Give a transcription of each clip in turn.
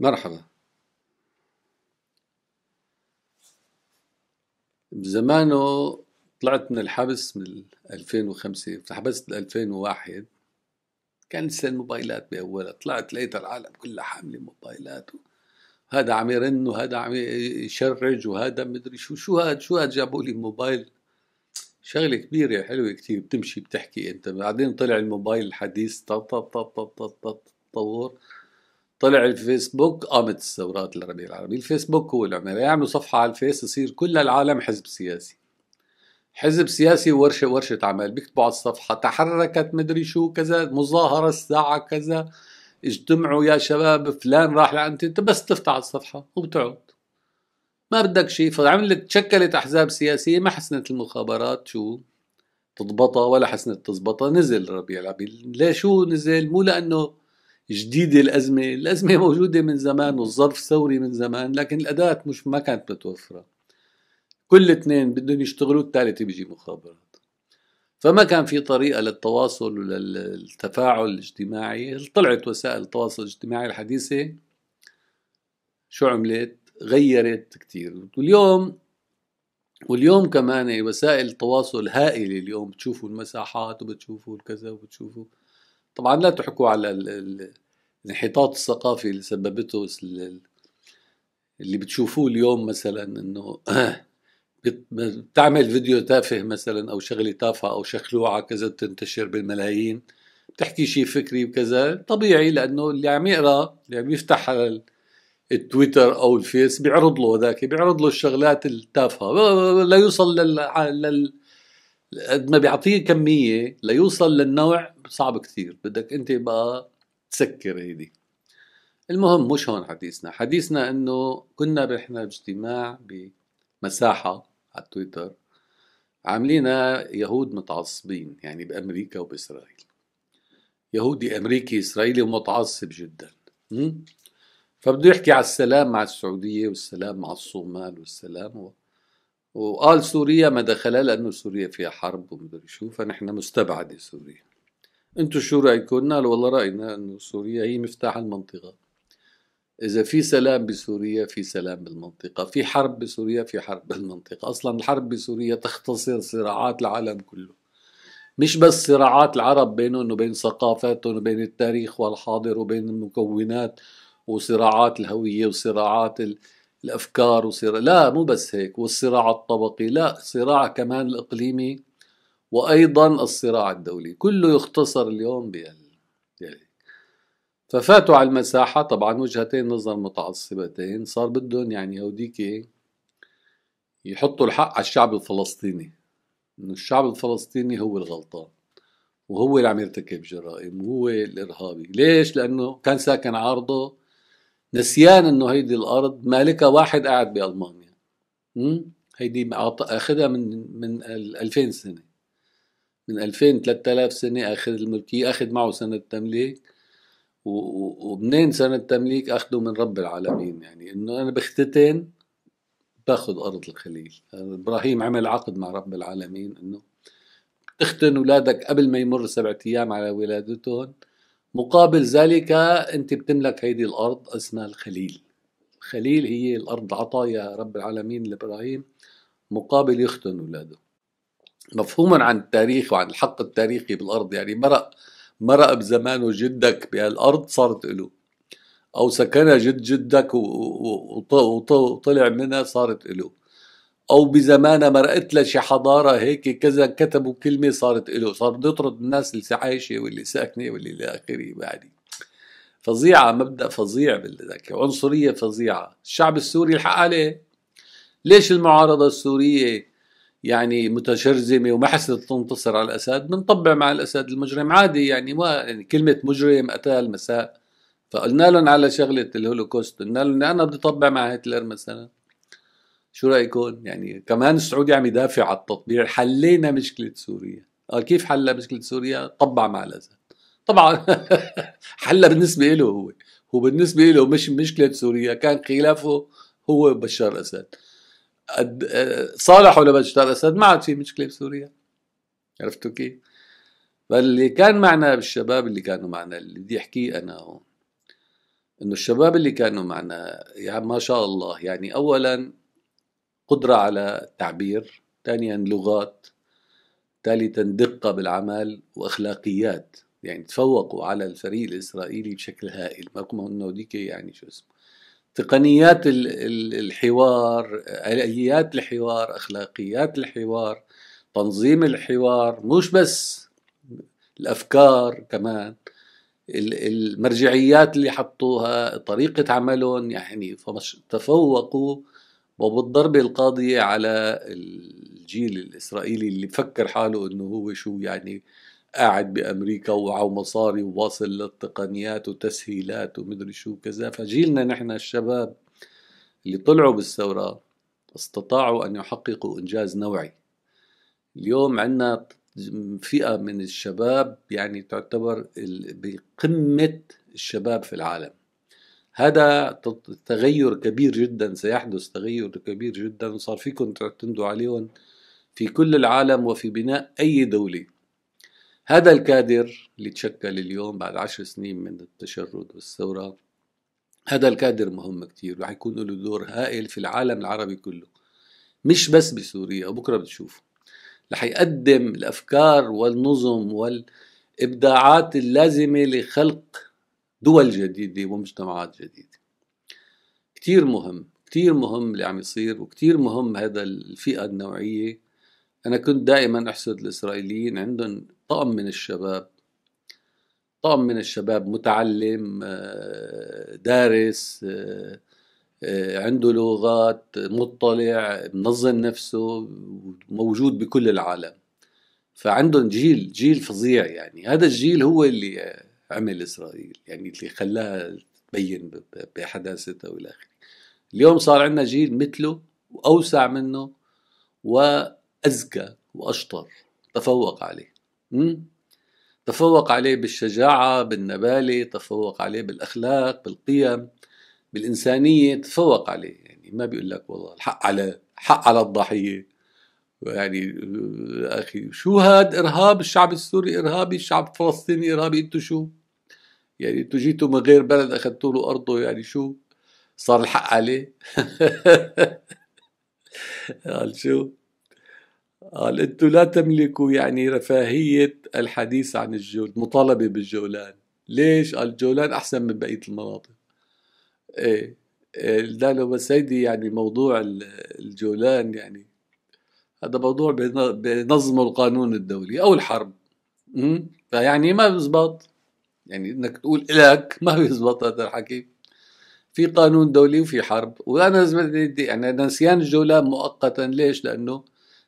مرحبا بزمانه طلعت من الحبس من 2005 فتحبست ب 2001 كان لسه الموبايلات باولها طلعت لقيت العالم كلها حامله موبايلات هذا عم يرن وهذا عم يشرج وهذا مدري شو شو هاد شو هاد جابوا لي موبايل شغلة كبيرة حلوة كتير بتمشي بتحكي انت بعدين طلع الموبايل الحديث طب طب طب طب طب طب طب طلع الفيسبوك قامت آه، الثورات العربية العربية الفيسبوك هو اللي يعملوا صفحة على الفيس يصير كل العالم حزب سياسي حزب سياسي ورشة ورشة عمل بيكتبوا على الصفحة تحركت مدري شو كذا مظاهرة الساعة كذا اجتمعوا يا شباب فلان راح لعنت انت بس تفتح الصفحة وبتقعد ما بدك شيء فعملت تشكلت احزاب سياسية ما حسنت المخابرات شو تضبطها ولا حسنت تضبطها نزل ربيع العبيد ليش شو نزل مو لانه جديدة الأزمة الأزمة موجودة من زمان والظرف ثوري من زمان لكن الأداة مش ما كانت متوفرة كل اثنين بدهم يشتغلوا الثالث بيجي مخابرات فما كان في طريقة للتواصل وللتفاعل الاجتماعي طلعت وسائل التواصل الاجتماعي الحديثة شو عملت غيرت كتير واليوم واليوم كمان وسائل التواصل هائلة اليوم بتشوفوا المساحات وبتشوفوا الكذا وبتشوفوا طبعا لا تحكوا على الانحطاط الثقافي اللي سببته اللي بتشوفوه اليوم مثلا انه بتعمل فيديو تافه مثلا او شغله تافهه او شخلوعه كذا بتنتشر بالملايين بتحكي شيء فكري وكذا طبيعي لانه اللي عم يقرا اللي عم يفتح على التويتر او الفيس بيعرض له هذاك بيعرض له الشغلات التافهه لا يوصل لل... لل... قد ما بيعطيه كميه ليوصل للنوع صعب كثير بدك انت بقى تسكر هيدي المهم مش هون حديثنا حديثنا انه كنا رحنا باجتماع بمساحه على تويتر عاملينها يهود متعصبين يعني بامريكا وباسرائيل يهودي امريكي اسرائيلي ومتعصب جدا فبده يحكي على السلام مع السعوديه والسلام مع الصومال والسلام و... وقال سوريا ما دخلها لانه سوريا فيها حرب ومدري شو فنحن مستبعده سوريا انتم شو رايكم؟ قال والله راينا انه سوريا هي مفتاح المنطقه اذا في سلام بسوريا في سلام بالمنطقه في حرب بسوريا في حرب بالمنطقه اصلا الحرب بسوريا تختصر صراعات العالم كله مش بس صراعات العرب بينهم وبين ثقافاتهم وبين التاريخ والحاضر وبين المكونات وصراعات الهويه وصراعات ال... الافكار وصراع لا مو بس هيك والصراع الطبقي لا صراع كمان الاقليمي وايضا الصراع الدولي كله يختصر اليوم بال يعني. ففاتوا على المساحة طبعا وجهتين نظر متعصبتين صار بدهم يعني هوديك يحطوا الحق على الشعب الفلسطيني انه الشعب الفلسطيني هو الغلطان وهو اللي عم يرتكب جرائم وهو الارهابي ليش لانه كان ساكن عارضه نسيان انه هيدي الارض مالكها واحد قاعد بالمانيا امم هيدي اخذها من من 2000 سنه من 2000 3000 سنه اخذ الملكيه اخذ معه سنه تمليك ومنين سنه تمليك اخذه من رب العالمين يعني انه انا بختتن باخذ ارض الخليل ابراهيم عمل عقد مع رب العالمين انه تختن اولادك قبل ما يمر سبعة ايام على ولادتهم مقابل ذلك انت بتملك هيدي الارض اسمها الخليل الخليل هي الارض عطايا رب العالمين لابراهيم مقابل يختن اولاده مفهوما عن التاريخ وعن الحق التاريخي بالارض يعني مرق مرق بزمانه جدك بهالارض صارت له او سكنها جد جدك وطلع منها صارت له او بزمانة مرقت لها شي حضاره هيك كذا كتبوا كلمه صارت له صار بده يطرد الناس اللي عايشه واللي ساكنه واللي الى اخره يعني فظيعه مبدا فظيع بالذكي عنصريه فظيعه الشعب السوري الحق عليه ليش المعارضه السوريه يعني متشرذمه وما حسنت تنتصر على الاسد بنطبع مع الاسد المجرم عادي يعني ما يعني كلمه مجرم قتال مساء فقلنا لهم على شغله الهولوكوست قلنا لهم انا بدي طبع مع هتلر مثلا شو رايكم يعني كمان السعودي عم يدافع على التطبيع حلينا مشكله سوريا قال آه، كيف حل مشكله سوريا طبع مع الاسد طبعا حلها بالنسبه له هو هو بالنسبه له مش مشكله سوريا كان خلافه هو بشار اسد آه، صالحوا لبشار اسد ما عاد في مشكله بسوريا عرفتوا كيف؟ فاللي كان معنا بالشباب اللي كانوا معنا اللي بدي احكيه انا هون انه الشباب اللي كانوا معنا يعني ما شاء الله يعني اولا قدرة على التعبير ثانيا لغات ثالثا دقة بالعمل وأخلاقيات يعني تفوقوا على الفريق الإسرائيلي بشكل هائل رغم أنه ديك يعني شو اسمه تقنيات الحوار آليات الحوار أخلاقيات الحوار تنظيم الحوار مش بس الأفكار كمان المرجعيات اللي حطوها طريقة عملهم يعني تفوقوا وبالضربة القاضية على الجيل الإسرائيلي اللي فكر حاله إنه هو شو يعني قاعد بأمريكا وعو مصاري وواصل للتقنيات وتسهيلات ومدري شو كذا فجيلنا نحن الشباب اللي طلعوا بالثورة استطاعوا أن يحققوا إنجاز نوعي اليوم عندنا فئة من الشباب يعني تعتبر بقمة الشباب في العالم هذا تغير كبير جدا سيحدث تغير كبير جدا وصار فيكم تعتمدوا عليهم في كل العالم وفي بناء أي دولة هذا الكادر اللي تشكل اليوم بعد عشر سنين من التشرد والثورة هذا الكادر مهم كتير رح يكون له دور هائل في العالم العربي كله مش بس بسوريا وبكرة بتشوفوا رح يقدم الأفكار والنظم والإبداعات اللازمة لخلق دول جديدة ومجتمعات جديدة كتير مهم كتير مهم اللي عم يصير وكتير مهم هذا الفئة النوعية أنا كنت دائما أحسد الإسرائيليين عندهم طقم من الشباب طقم من الشباب متعلم آه، دارس آه، آه، عنده لغات مطلع منظم نفسه موجود بكل العالم فعندهم جيل جيل فظيع يعني هذا الجيل هو اللي عمل إسرائيل يعني اللي خلاها تبين بحداثتها والى اخره اليوم صار عندنا جيل مثله واوسع منه واذكى واشطر تفوق عليه م? تفوق عليه بالشجاعه بالنباله تفوق عليه بالاخلاق بالقيم بالانسانيه تفوق عليه يعني ما بيقول لك والله الحق على حق على الضحيه يعني اخي شو هاد ارهاب الشعب السوري ارهابي الشعب الفلسطيني ارهابي انتو شو يعني انتو جيتوا من غير بلد اخذتوا له ارضه يعني شو صار الحق عليه قال شو قال انتو لا تملكوا يعني رفاهية الحديث عن الجول مطالبة بالجولان ليش قال الجولان احسن من بقية المناطق ايه, إيه، لا لو سيدي يعني موضوع الجولان يعني هذا موضوع بنظم القانون الدولي او الحرب فيعني ما بيزبط يعني انك تقول الك ما بيزبط هذا الحكي في قانون دولي وفي حرب وانا يعني نسيان الجولان مؤقتا ليش؟ لانه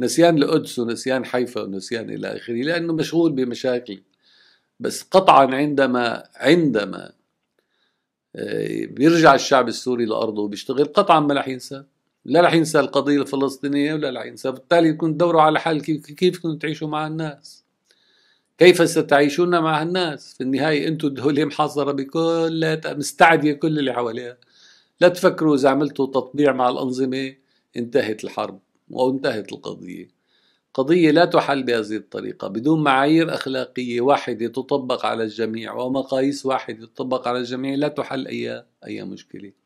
نسيان القدس ونسيان حيفا ونسيان الى اخره لانه مشغول بمشاكل بس قطعا عندما عندما آه، بيرجع الشعب السوري لارضه وبيشتغل قطعا ما رح ينسى لا رح ينسى القضية الفلسطينية ولا رح ينسى بالتالي يكون تدوروا على حل كيف كيف تعيشوا مع الناس كيف ستعيشون مع الناس في النهاية أنتم الدولة محاصرة بكل مستعدية كل اللي حواليها لا تفكروا إذا عملتوا تطبيع مع الأنظمة انتهت الحرب وانتهت القضية قضية لا تحل بهذه الطريقة بدون معايير أخلاقية واحدة تطبق على الجميع ومقاييس واحدة تطبق على الجميع لا تحل أي أي مشكلة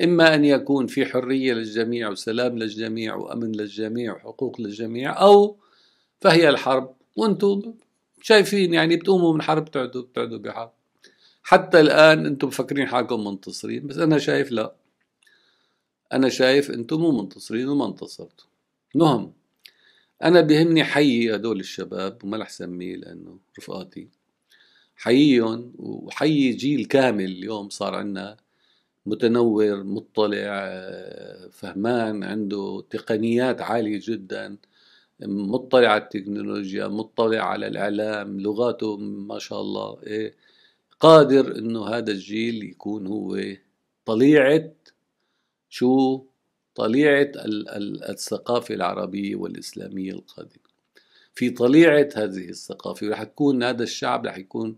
إما أن يكون في حرية للجميع وسلام للجميع وأمن للجميع وحقوق للجميع أو فهي الحرب وأنتم شايفين يعني بتقوموا من حرب تعدوا بتعدوا بحرب حتى الآن أنتم مفكرين حالكم منتصرين بس أنا شايف لا أنا شايف أنتم مو منتصرين وما انتصرتوا مهم أنا بهمني حيي هدول الشباب وما رح سميه لأنه رفقاتي حييهم وحيي جيل كامل اليوم صار عندنا متنور مطلع آه، فهمان عنده تقنيات عالية جدا مطلع على التكنولوجيا مطلع على الإعلام لغاته ما شاء الله إيه قادر إنه هذا الجيل يكون هو طليعة شو طليعة الثقافة العربية والإسلامية القادمة في طليعة هذه الثقافة ورح تكون هذا الشعب رح يكون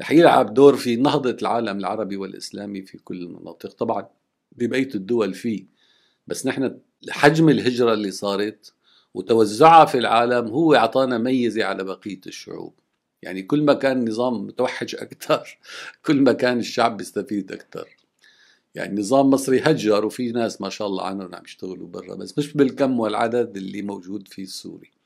رح يلعب دور في نهضة العالم العربي والإسلامي في كل المناطق طبعا ببقية الدول فيه بس نحن حجم الهجرة اللي صارت وتوزعها في العالم هو أعطانا ميزة على بقية الشعوب يعني كل ما كان النظام متوحش أكثر كل ما كان الشعب بيستفيد أكثر يعني نظام مصري هجر وفي ناس ما شاء الله عنهم عم يشتغلوا برا بس مش بالكم والعدد اللي موجود في السوري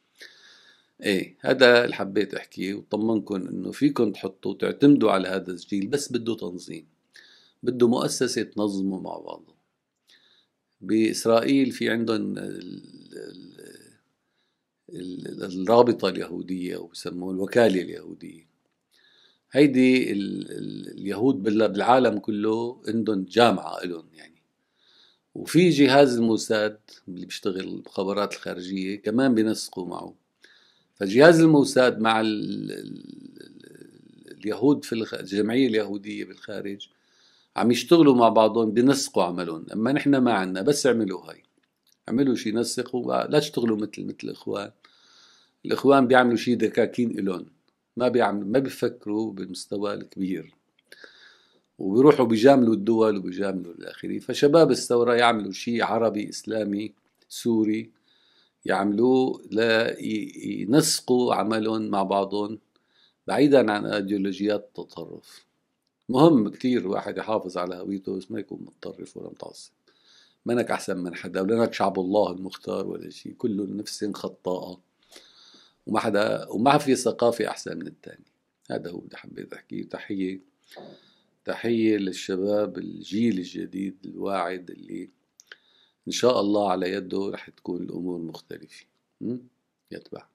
ايه هذا اللي حبيت احكيه وطمنكم انه فيكم تحطوا تعتمدوا على هذا الجيل بس بده تنظيم بده مؤسسه تنظمه مع بعضه باسرائيل في عندهم الرابطه اليهوديه وبسموه الوكاله اليهوديه هيدي اليهود بالعالم كله عندهم جامعه لهم يعني وفي جهاز الموساد اللي بيشتغل بخبرات الخارجيه كمان بينسقوا معه فجهاز الموساد مع اليهود في الجمعيه اليهوديه بالخارج عم يشتغلوا مع بعضهم بنسقوا عملهم اما نحن ما عنا بس اعملوا هاي اعملوا شيء نسقوا لا تشتغلوا مثل مثل الاخوان الاخوان بيعملوا شيء دكاكين الون ما بيعملوا ما بيفكروا بالمستوى الكبير وبيروحوا بيجاملوا الدول وبيجاملوا الى اخره فشباب الثوره يعملوا شيء عربي اسلامي سوري يعملوه لينسقوا عملهم مع بعضهم بعيدا عن ايديولوجيات التطرف مهم كتير الواحد يحافظ على هويته بس ما يكون متطرف ولا متعصب منك أحسن من حدا ولا شعب الله المختار ولا شيء كله نفس خطاءة وما حدا وما في ثقافة أحسن من الثاني هذا هو اللي حبيت أحكيه تحية تحية للشباب الجيل الجديد الواعد اللي إن شاء الله على يده رح تكون الأمور مختلفة يتبع